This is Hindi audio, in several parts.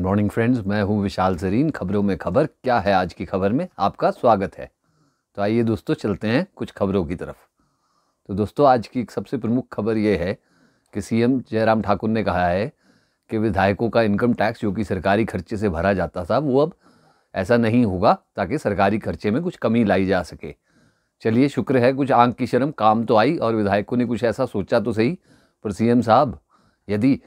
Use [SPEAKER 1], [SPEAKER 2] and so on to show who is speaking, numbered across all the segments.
[SPEAKER 1] गुड मॉर्निंग फ्रेंड्स मैं हूं विशाल सरीन खबरों में खबर क्या है आज की खबर में आपका स्वागत है तो आइए दोस्तों चलते हैं कुछ खबरों की तरफ तो दोस्तों आज की सबसे प्रमुख खबर ये है कि सीएम जयराम ठाकुर ने कहा है कि विधायकों का इनकम टैक्स जो कि सरकारी खर्चे से भरा जाता था वो अब ऐसा नहीं होगा ताकि सरकारी खर्चे में कुछ कमी लाई जा सके चलिए शुक्र है कुछ आंख की शर्म काम तो आई और विधायकों ने कुछ ऐसा सोचा तो सही पर सीएम साहब यदि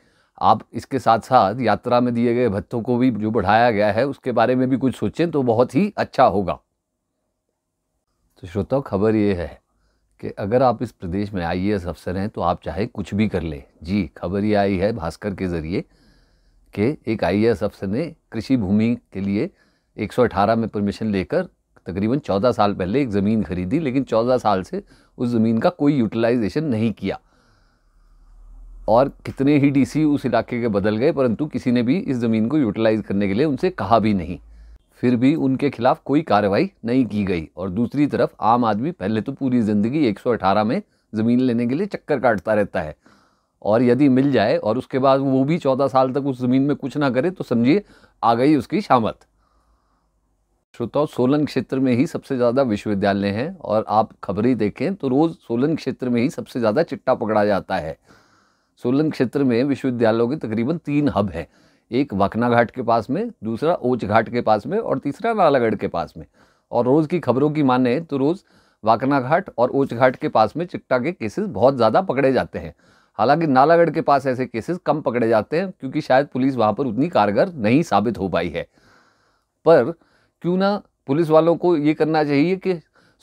[SPEAKER 1] आप इसके साथ साथ यात्रा में दिए गए भत्तों को भी जो बढ़ाया गया है उसके बारे में भी कुछ सोचें तो बहुत ही अच्छा होगा तो श्रोताओं खबर ये है कि अगर आप इस प्रदेश में आई एस अफसर हैं तो आप चाहे कुछ भी कर लें जी खबर ये आई है भास्कर के ज़रिए कि एक आई अफसर ने कृषि भूमि के लिए 118 में परमिशन लेकर तकरीबन 14 साल पहले एक ज़मीन खरीदी लेकिन 14 साल से उस ज़मीन का कोई यूटिलाइजेशन नहीं किया और कितने ही डीसी उस इलाके के बदल गए परंतु किसी ने भी इस ज़मीन को यूटिलाइज़ करने के लिए उनसे कहा भी नहीं फिर भी उनके खिलाफ कोई कार्रवाई नहीं की गई और दूसरी तरफ आम आदमी पहले तो पूरी ज़िंदगी 118 में ज़मीन लेने के लिए चक्कर काटता रहता है और यदि मिल जाए और उसके बाद वो भी चौदह साल तक उस ज़मीन में कुछ ना करे तो समझिए आ गई उसकी शामत श्रोताओं सोलन क्षेत्र में ही सबसे ज़्यादा विश्वविद्यालय हैं और आप खबरें देखें तो रोज़ सोलन क्षेत्र में ही सबसे ज़्यादा चिट्टा पकड़ा जाता है सोलन क्षेत्र में विश्वविद्यालयों के तकरीबन तीन हब हैं एक वकना घाट के पास में दूसरा ओच घाट के पास में और तीसरा नालागढ़ के पास में और रोज़ की खबरों की माने तो रोज़ वाकना घाट और ओच घाट के पास में चिकटा के केसेस बहुत ज़्यादा पकड़े जाते हैं हालांकि नालागढ़ के पास ऐसे केसेस कम पकड़े जाते हैं क्योंकि शायद पुलिस वहाँ पर उतनी कारगर नहीं साबित हो पाई है पर क्यों ना पुलिस वालों को ये करना चाहिए कि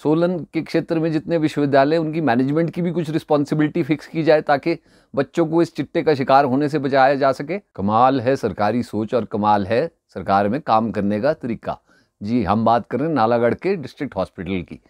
[SPEAKER 1] सोलन के क्षेत्र में जितने विश्वविद्यालय उनकी मैनेजमेंट की भी कुछ रिस्पॉन्सिबिलिटी फिक्स की जाए ताकि बच्चों को इस चिट्टे का शिकार होने से बचाया जा सके कमाल है सरकारी सोच और कमाल है सरकार में काम करने का तरीका जी हम बात कर रहे हैं नालागढ़ के डिस्ट्रिक्ट हॉस्पिटल की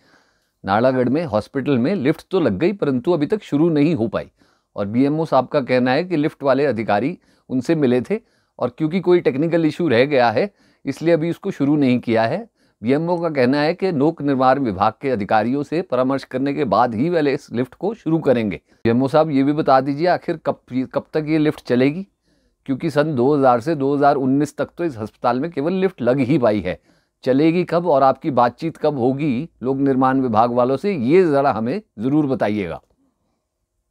[SPEAKER 1] नालागढ़ में हॉस्पिटल में लिफ्ट तो लग गई परंतु अभी तक शुरू नहीं हो पाई और बी साहब का कहना है कि लिफ्ट वाले अधिकारी उनसे मिले थे और क्योंकि कोई टेक्निकल इशू रह गया है इसलिए अभी उसको शुरू नहीं किया है बीएमओ का कहना है कि लोक निर्माण विभाग के अधिकारियों से परामर्श करने के बाद ही वे इस लिफ्ट को शुरू करेंगे बीएमओ साहब ये भी बता दीजिए आखिर कब कब तक ये लिफ्ट चलेगी क्योंकि सन 2000 से 2019 तक तो इस अस्पताल में केवल लिफ्ट लग ही पाई है चलेगी कब और आपकी बातचीत कब होगी लोक निर्माण विभाग वालों से ये ज़रा हमें ज़रूर बताइएगा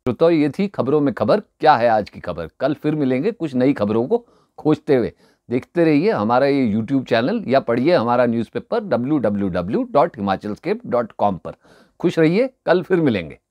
[SPEAKER 1] तो, तो ये थी खबरों में खबर क्या है आज की खबर कल फिर मिलेंगे कुछ नई खबरों को खोजते हुए देखते रहिए हमारा ये यूट्यूब चैनल या पढ़िए हमारा newspaper W W W dot Himachal scape dot com पर खुश रहिए कल फिर मिलेंगे